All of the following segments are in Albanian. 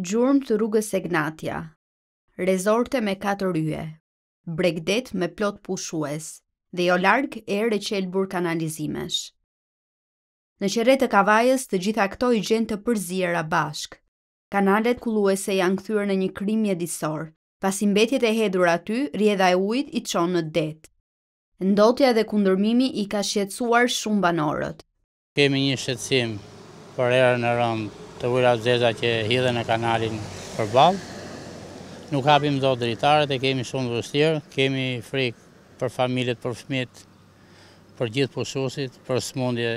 Gjurëm të rrugës Segnatia. Rezorte me 4 rrye, bregdet me plot pushues dhe jo larg erë qelbur kanalizimesh. Në qerrën e Kavajës, të gjitha këto i gjenë të përziera bashk. Kanalet kulluese janë kthyer në një krim mjedisor, pasi mbetjet e hedhur aty rjedha e ujit i çon në det. Ndotja dhe kundërmimi i ka shqetësuar shumë banorët. Kemi një shqetësim për erën e rëndë të vërat zeza që hidhe në kanalin për balë. Nuk hapim do dritarët e kemi shumë vështirë, kemi frikë për familjet, për fmit, për gjithë përshusit, për smundje,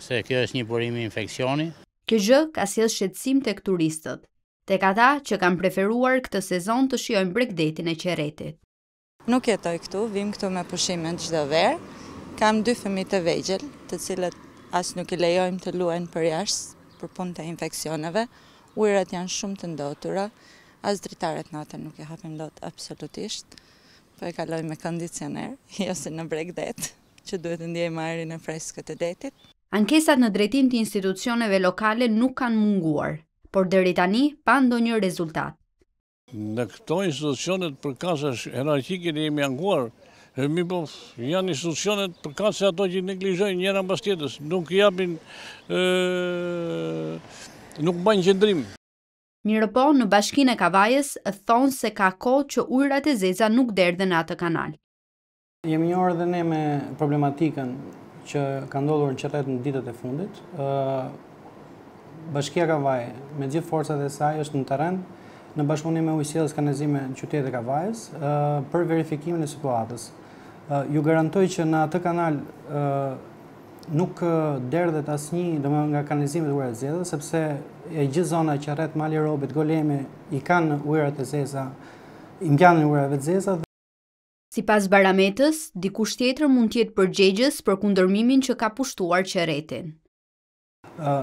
se kjo është një burimi infekcioni. Kjo gjë ka si është shetsim të këturistët, të kata që kam preferuar këtë sezon të shiojnë bregdetin e qeretit. Nuk jetoj këtu, vim këtu me pushimin qdo verë, kam dy fëmi të vejgjel, të cilët asë nuk i lejojmë të luen për për punë të infekcioneve, ujrat janë shumë të ndotura, as dritarët në atër nuk e hapim do të absolutisht, po e kaloj me kondicioner, jo se në breg det, që duhet të ndjej marri në freskët e detit. Ankesat në drejtim të institucioneve lokale nuk kanë munguar, por dërri tani pa ndo një rezultat. Në këto institucionet për kasës, hierarkike e jemi anguar, Mi po, janë institucionet për kanë se ato që neglizhojnë njëra mbas tjetës, nuk japin, nuk banë qëndrim. Mirë po, në bashkin e Kavajës, thonë se ka ko që ujrat e zeza nuk derdhe në atë kanal. Jemi një orë dhe ne me problematikën që ka ndodhur në qëtet në ditët e fundit. Bashkia Kavajë, me gjithë forcat e saj, është në teren, në bashkëpunim me ujësjelës kanëzime në qytetë e Kavajës, për verifikimin e situatës ju garantoj që në atë kanal nuk derdhet asnjë, domethënë nga kanalizimet ujëra të zeza, sepse e gjithë zona që rreth mali Robit, Golemi i kanë ujërat e zeza, i mbjanin ujërat e zeza. Dhe... Si pas barametës, dikush tjetër mund tjetë përgjegjës për kundërmimin që ka pushtuar qëretin.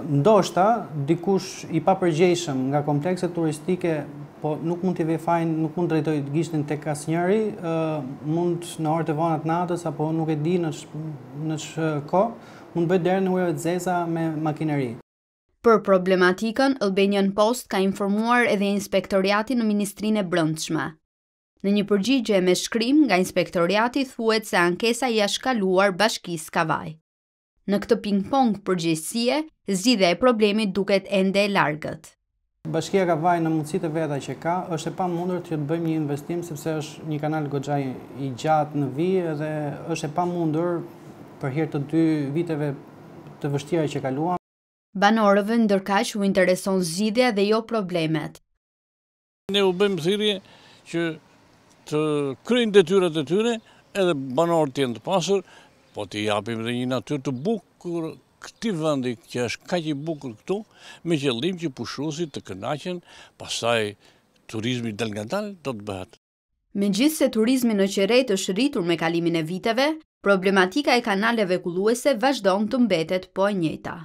Ndoshta, dikush i pa përgjeshëm nga komplekset turistike po nuk mund t'i vej fajn, nuk mund drejtoj të gishtin të kas njëri, mund në orë të vanat natës, apo nuk e di në shë ko, mund bëjt dherë në ureve të zesa me makineri. Për problematikën, Albanian Post ka informuar edhe inspektoriati në Ministrinë e Brëndshme. Në një përgjigje me shkrim, nga inspektoriati thuet se ankesa i ashkaluar bashkis Kavaj. Në këtë ping-pong përgjësie, zgjidhja e problemit duket ende e largët. Bashkia ka vaj në mundësit e veta që ka, është e pa mundur të bëjmë një investim, sepse është një kanal gogjaj i gjatë në vi, edhe është e pa mundur për hirtë të dy viteve të vështira që kaluam. Banorëve dërkash u intereson zhidhja dhe jo problemet. Ne u bëjmë zhidhje që të krynë dhe tyre tyre, edhe banorë të jenë të pasur, po të japim dhe një natyrë të bukur këti vëndi që është ka që i bukur këtu, me gjellim që pushusit të kënaqen pasaj turizmi del nga dalë do të bëhet. Me gjithë se turizmi në qërejt është rritur me kalimin e viteve, problematika e kanaleve kulluese vazhdojnë të mbetet po e njëta.